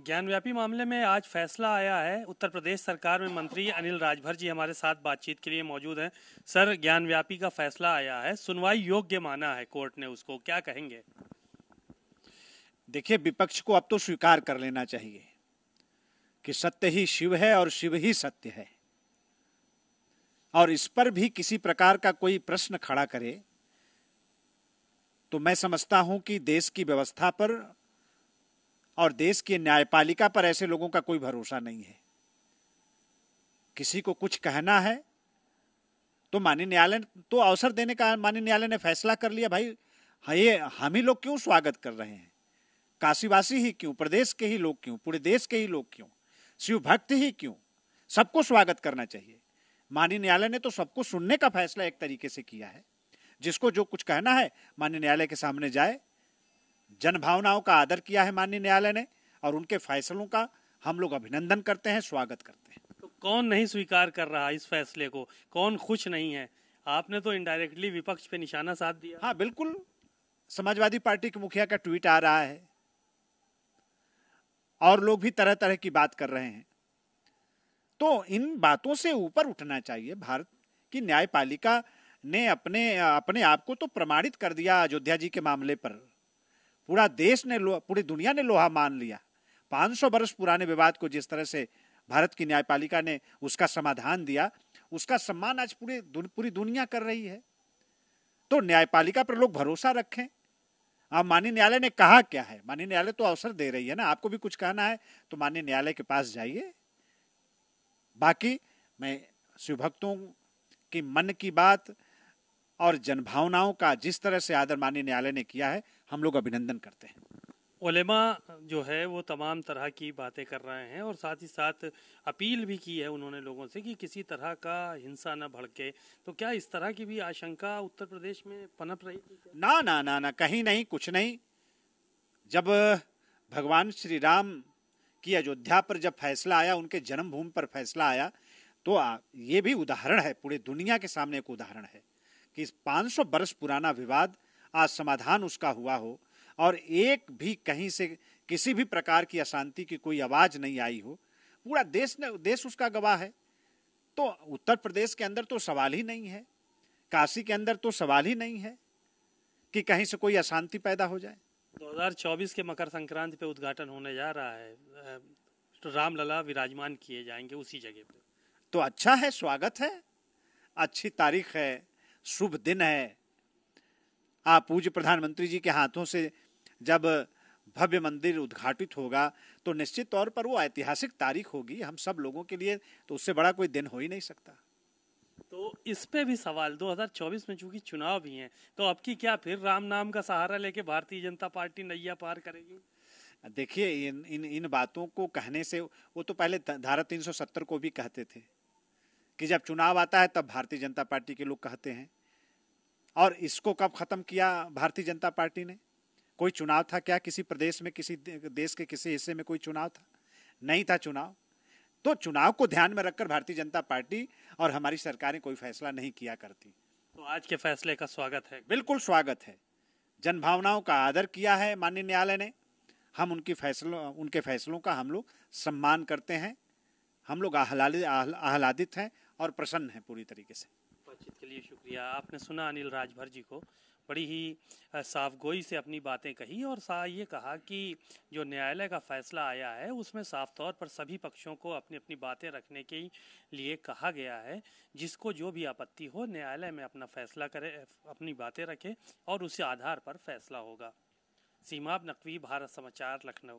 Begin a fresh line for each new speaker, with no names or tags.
ज्ञानव्यापी मामले में आज फैसला आया है उत्तर प्रदेश सरकार में मंत्री अनिल राजभर जी हमारे साथ बातचीत के लिए मौजूद हैं सर ज्ञानव्यापी का फैसला आया है सुनवाई योग्य माना है कोर्ट ने उसको क्या कहेंगे
देखिए विपक्ष को अब तो स्वीकार कर लेना चाहिए कि सत्य ही शिव है और शिव ही सत्य है और इस पर भी किसी प्रकार का कोई प्रश्न खड़ा करे तो मैं समझता हूं कि देश की व्यवस्था पर और देश की न्यायपालिका पर ऐसे लोगों का कोई भरोसा नहीं है किसी को कुछ कहना है तो माननीय न्यायालय तो अवसर देने का माननीय न्यायालय ने फैसला कर लिया भाई हाँ, ये हम ही लोग क्यों स्वागत कर रहे हैं काशीवासी ही क्यों प्रदेश के ही लोग क्यों पूरे देश के ही लोग क्यों शिव भक्त ही क्यों सबको स्वागत करना चाहिए माननीय न्यायालय ने तो सबको सुनने का फैसला एक तरीके से किया है जिसको जो कुछ कहना है माननीय न्यायालय के सामने जाए जनभावनाओं का आदर किया है माननीय न्यायालय ने और उनके फैसलों का हम लोग अभिनंदन करते हैं स्वागत करते हैं
तो कौन नहीं स्वीकार कर रहा इस फैसले को कौन खुश नहीं है आपने तो इनडायरेक्टली विपक्ष पे निशाना साध दिया हाँ बिल्कुल
समाजवादी पार्टी के मुखिया का ट्वीट आ रहा है और लोग भी तरह तरह की बात कर रहे हैं तो इन बातों से ऊपर उठना चाहिए भारत की न्यायपालिका ने अपने अपने आप को तो प्रमाणित कर दिया अयोध्या जी के मामले पर पूरा देश ने पूरी दुनिया ने लोहा मान लिया 500 वर्ष पुराने विवाद को जिस तरह से भारत की न्यायपालिका ने उसका समाधान दिया उसका सम्मान आज पूरी पूरी दुनिया कर रही है तो न्यायपालिका पर लोग भरोसा रखें अब माननीय न्यायालय ने कहा क्या है माननीय न्यायालय तो अवसर दे रही है ना आपको भी कुछ कहना है तो माननीय न्यायालय के पास जाइए बाकी मैं शिवभक्तों की मन की बात और जनभावनाओं का जिस तरह से आदर माननीय न्यायालय ने किया है हम लोग अभिनंदन करते हैं
उलेमा जो है वो तमाम तरह की बातें कर रहे हैं और साथ ही साथ अपील भी की है उन्होंने लोगों से कि किसी तरह का हिंसा न भड़के तो क्या इस तरह की भी आशंका उत्तर प्रदेश में पनप रही थी ना
ना ना ना कहीं नहीं कुछ नहीं जब भगवान श्री राम की अयोध्या पर जब फैसला आया उनके जन्मभूमि पर फैसला आया तो ये भी उदाहरण है पूरे दुनिया के सामने एक उदाहरण है कि इस 500 वर्ष पुराना विवाद आज समाधान उसका हुआ हो और एक भी कहीं से किसी भी प्रकार की अशांति की कोई आवाज़ नहीं आई हो पूरा देश ने देश उसका गवाह है तो उत्तर प्रदेश के अंदर तो सवाल ही नहीं है काशी के अंदर तो सवाल ही नहीं है कि कहीं से कोई अशांति पैदा हो जाए
2024 के मकर संक्रांति पे उद्घाटन होने जा रहा है तो रामलला विराजमान किए जाएंगे उसी जगह पे
तो अच्छा है स्वागत है अच्छी तारीख है शुभ दिन है आप पूज्य प्रधानमंत्री जी के हाथों से जब भव्य मंदिर उद्घाटित होगा तो निश्चित तौर पर वो ऐतिहासिक तारीख होगी हम सब लोगों के लिए तो उससे बड़ा कोई दिन हो ही नहीं सकता
तो इस पे भी सवाल 2024 में चूंकि चुनाव भी हैं तो अब की क्या फिर राम नाम का सहारा लेके भारतीय जनता पार्टी नैया पार करेगी
देखिए इन इन इन बातों को कहने से वो तो पहले धारा 370 को भी कहते थे कि जब चुनाव आता है तब भारतीय जनता पार्टी के लोग कहते हैं और इसको कब ख़त्म किया भारतीय जनता पार्टी ने कोई चुनाव था क्या किसी प्रदेश में किसी देश के किसी हिस्से में कोई चुनाव था नहीं था चुनाव तो चुनाव को ध्यान में रखकर भारतीय जनता पार्टी और हमारी सरकारें कोई फैसला नहीं किया करती
तो आज के फैसले का स्वागत है
बिल्कुल स्वागत है जनभावनाओं का आदर किया है माननीय न्यायालय ने हम उनकी फैसलों उनके फैसलों का हम लोग सम्मान करते हैं हम लोग आह्लादित आहल, हैं और प्रसन्न है पूरी तरीके से
बातचीत के लिए शुक्रिया आपने सुना अनिल राजभर जी को बड़ी ही साफगोई से अपनी बातें कही और सा ये कहा कि जो न्यायालय का फैसला आया है उसमें साफ तौर पर सभी पक्षों को अपनी अपनी बातें रखने के लिए कहा गया है जिसको जो भी आपत्ति हो न्यायालय में अपना फैसला करे अपनी बातें रखे और उसी आधार पर फैसला होगा सीमाब नकवी भारत समाचार लखनऊ